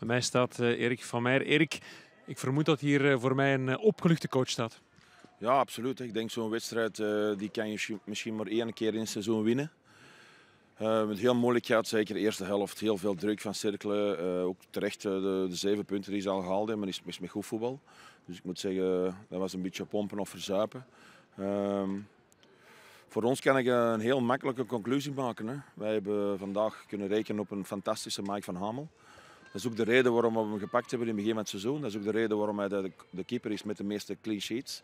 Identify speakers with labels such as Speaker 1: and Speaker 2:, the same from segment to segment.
Speaker 1: Bij mij staat eh, Erik van Meijer. Erik, ik vermoed dat hier eh, voor mij een eh, opgeluchte coach staat.
Speaker 2: Ja, absoluut. Ik denk zo'n wedstrijd die kan je misschien maar één keer in het seizoen winnen. Uh, met heel moeilijk gaat, zeker de eerste helft. Heel veel druk van cirkelen. ook terecht de, de, zeven punten die ze al gehaald hebben, is, is met goed voetbal. Dus ik moet zeggen, dat was een beetje pompen of verzuipen. Ehm, voor ons kan ik een heel makkelijke conclusie maken. Hè. Wij hebben vandaag kunnen rekenen op een fantastische Mike van Hamel. Dat is ook de reden waarom we hem gepakt hebben in het begin van het seizoen. Dat is ook de reden waarom hij de, de keeper is met de meeste clean sheets.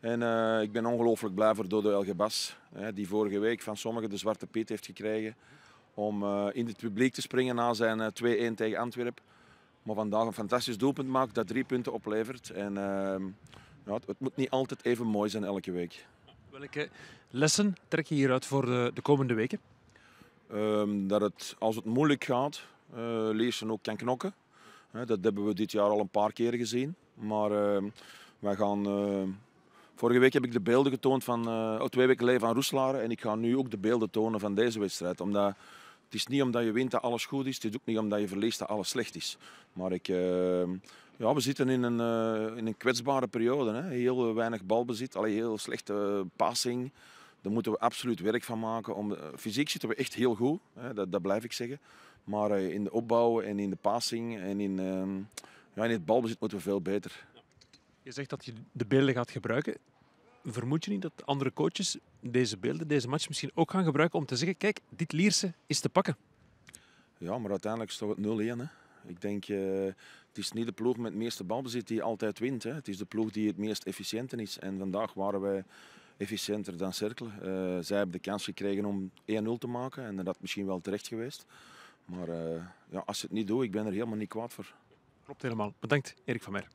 Speaker 2: En eh, ik ben ongelooflijk blij voor Dodo Elgebas, die vorige week van sommigen de zwarte piet heeft gekregen om eh, in het publiek te springen na zijn 2-1 eh, tegen Antwerpen. Maar vandaag een fantastisch doelpunt maakt dat drie punten oplevert. En ehm, ja, het, moet niet altijd even mooi zijn elke week. Welke lessen trek je hieruit voor de, de komende weken? Ehm, dat het, als het moeilijk gaat, eh, leersen ook kan knokken. dat hebben we dit jaar al een paar keer gezien. Maar ehm, wij gaan... Ehm, vorige week heb ik de beelden getoond van, eh, oh, twee weken geleden van Roeslaren. En ik ga nu ook de beelden tonen van deze wedstrijd. Omdat, het is niet omdat je wint dat alles goed is. Het is ook niet omdat je verliest dat alles slecht is. Maar ik, ehm, ja, we zitten in een, eh, in een kwetsbare periode. Hè. Heel weinig balbezit. alleen heel slechte passing daar moeten we absoluut werk van maken. Om, eh, fysiek zitten we echt heel goed, hè, dat, dat, blijf ik zeggen. Maar eh, in de opbouw en in de passing en in, ehm, ja, in het balbezit moeten we veel beter. Je zegt dat je de beelden gaat
Speaker 1: gebruiken. Vermoed je niet dat andere coaches deze beelden, deze match misschien ook gaan gebruiken om te zeggen: kijk, dit Lierse is te pakken?
Speaker 2: Ja, maar uiteindelijk is het 0-1. Ik denk, eh, het is niet de ploeg met het meeste balbezit die altijd wint. Hè. Het is de ploeg die het meest efficiënt is. En vandaag waren wij efficiënter dan cirkel. Eh, zij hebben de kans gekregen om 1-0 te maken en dat misschien wel terecht geweest. Maar eh, ja, als ze het niet doen, ik ben er helemaal niet kwaad voor.
Speaker 1: Klopt helemaal. Bedankt, Erik van Mer.